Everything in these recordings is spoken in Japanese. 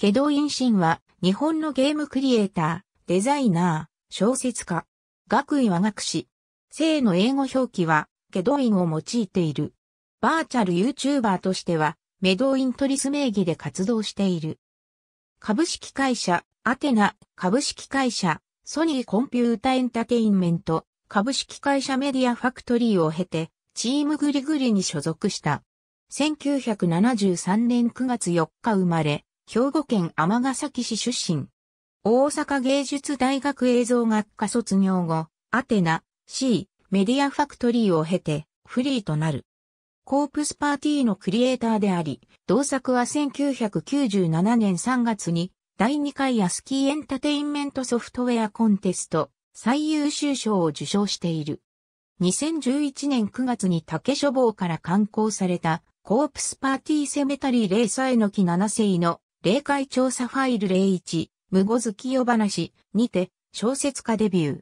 ケドインシンは日本のゲームクリエイター、デザイナー、小説家。学位は学士。生の英語表記はケドインを用いている。バーチャル YouTuber としてはメドイントリス名義で活動している。株式会社、アテナ、株式会社、ソニーコンピュータエンタテインメント、株式会社メディアファクトリーを経て、チームグリグリに所属した。1973年9月4日生まれ、兵庫県尼崎市出身。大阪芸術大学映像学科卒業後、アテナ、C、メディアファクトリーを経て、フリーとなる。コープスパーティーのクリエイターであり、同作は1997年3月に、第2回アスキーエンタテインメントソフトウェアコンテスト、最優秀賞を受賞している。2011年9月に竹書房から刊行された、コープスパーティーセメタリーレーサ木七キ7世の霊界調査ファイル01、無語月夜話にて小説家デビュー。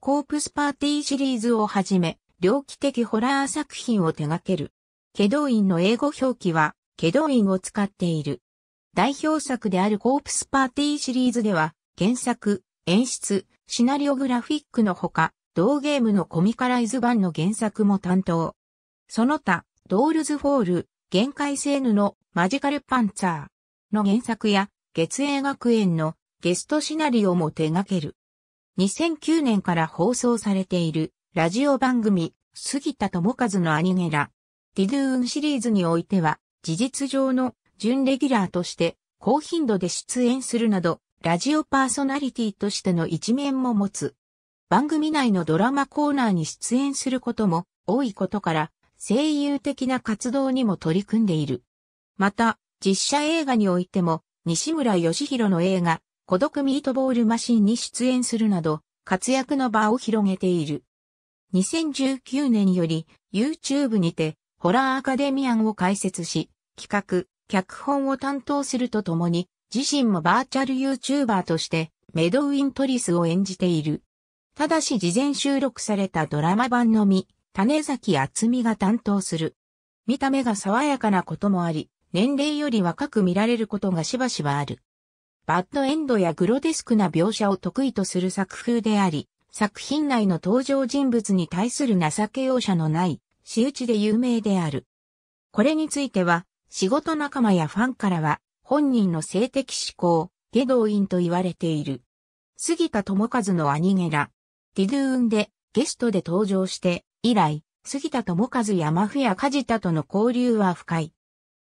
コープスパーティーシリーズをはじめ、猟奇的ホラー作品を手掛ける。ケドインの英語表記は、ケドインを使っている。代表作であるコープスパーティーシリーズでは、原作、演出、シナリオグラフィックのほか、同ゲームのコミカライズ版の原作も担当。その他、ドールズフォール、限界セーヌのマジカルパンツァー、の原作や月英学園のゲストシナリオも手掛ける。2009年から放送されているラジオ番組杉田智和のアニゲラ。ディドゥーンシリーズにおいては事実上の準レギュラーとして高頻度で出演するなどラジオパーソナリティとしての一面も持つ。番組内のドラマコーナーに出演することも多いことから声優的な活動にも取り組んでいる。また、実写映画においても、西村義弘の映画、孤独ミートボールマシンに出演するなど、活躍の場を広げている。2019年より、YouTube にて、ホラーアカデミアンを開設し、企画、脚本を担当するとともに、自身もバーチャル YouTuber として、メドウィントリスを演じている。ただし事前収録されたドラマ版のみ、種崎厚美が担当する。見た目が爽やかなこともあり、年齢より若く見られることがしばしばある。バッドエンドやグロテスクな描写を得意とする作風であり、作品内の登場人物に対する情け容赦のない、仕打ちで有名である。これについては、仕事仲間やファンからは、本人の性的思考、下道院と言われている。杉田智和のアニゲラ、ディドゥーンでゲストで登場して、以来、杉田智和やマフや梶田との交流は深い。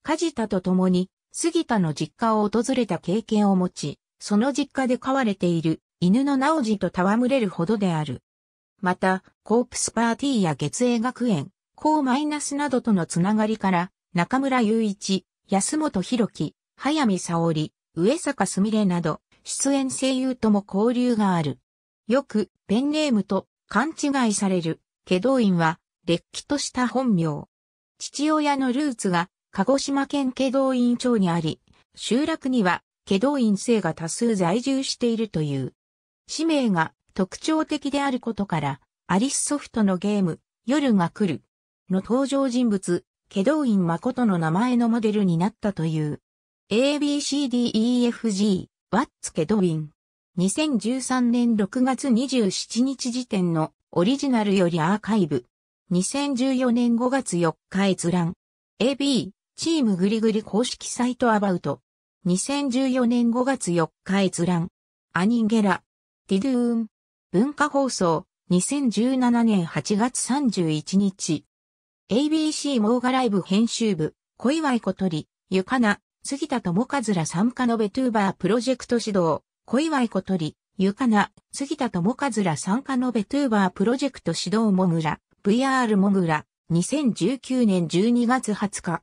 梶田と共に、杉田の実家を訪れた経験を持ち、その実家で飼われている犬の直次と戯れるほどである。また、コープスパーティーや月英学園、高マイナスなどとのつながりから、中村雄一、安本博樹、早見沙織、上坂すみれなど、出演声優とも交流がある。よく、ペンネームと勘違いされる、祁答院は、れっきとした本名。父親のルーツが鹿児島県祁道院町にあり、集落には祁道院生が多数在住しているという。氏名が特徴的であることから、アリスソフトのゲーム、夜が来るの登場人物、祁道院誠の名前のモデルになったという。ABCDEFG、ワッツ祁答院。2013年6月27日時点のオリジナルよりアーカイブ。2014年5月4日閲覧。AB、チームグリグリ公式サイトアバウト。2014年5月4日閲覧。アニンゲラ。ディドゥーン。文化放送。2017年8月31日。ABC モーガライブ編集部。小岩小鳥。ゆかな。杉田智和ら参加のベトゥーバープロジェクト指導。小岩小鳥。ゆかな。杉田智和ら参加のベトゥーバープロジェクト指導もぐら。VR もぐら。2019年12月20日。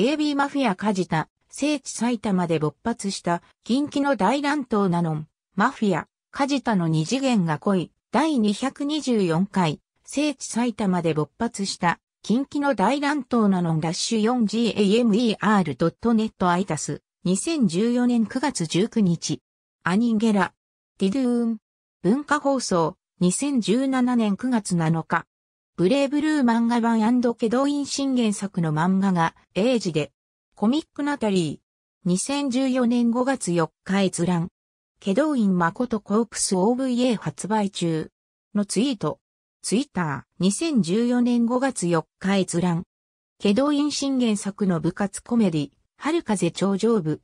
AB マフィア梶田、聖地埼玉で勃発した近畿の大乱闘ナノン、マフィア、梶田の二次元が濃い、第224回、聖地埼玉で勃発した近畿の大乱闘ノン、ダッシュ 4gamer.net アイタス、2014年9月19日、アニゲラ、ディドゥーン、文化放送、2017年9月7日、ブレイブルー漫画版ケドイン新原作の漫画が、英字で、コミックナタリー、2014年5月4日閲覧、ドイン誠コープス OVA 発売中、のツイート、ツイッター、2014年5月4日閲覧、ドイン新原作の部活コメディ、春風頂上部、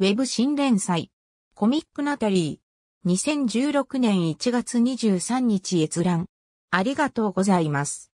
ウェブ新連載、コミックナタリー、2016年1月23日閲覧、ありがとうございます。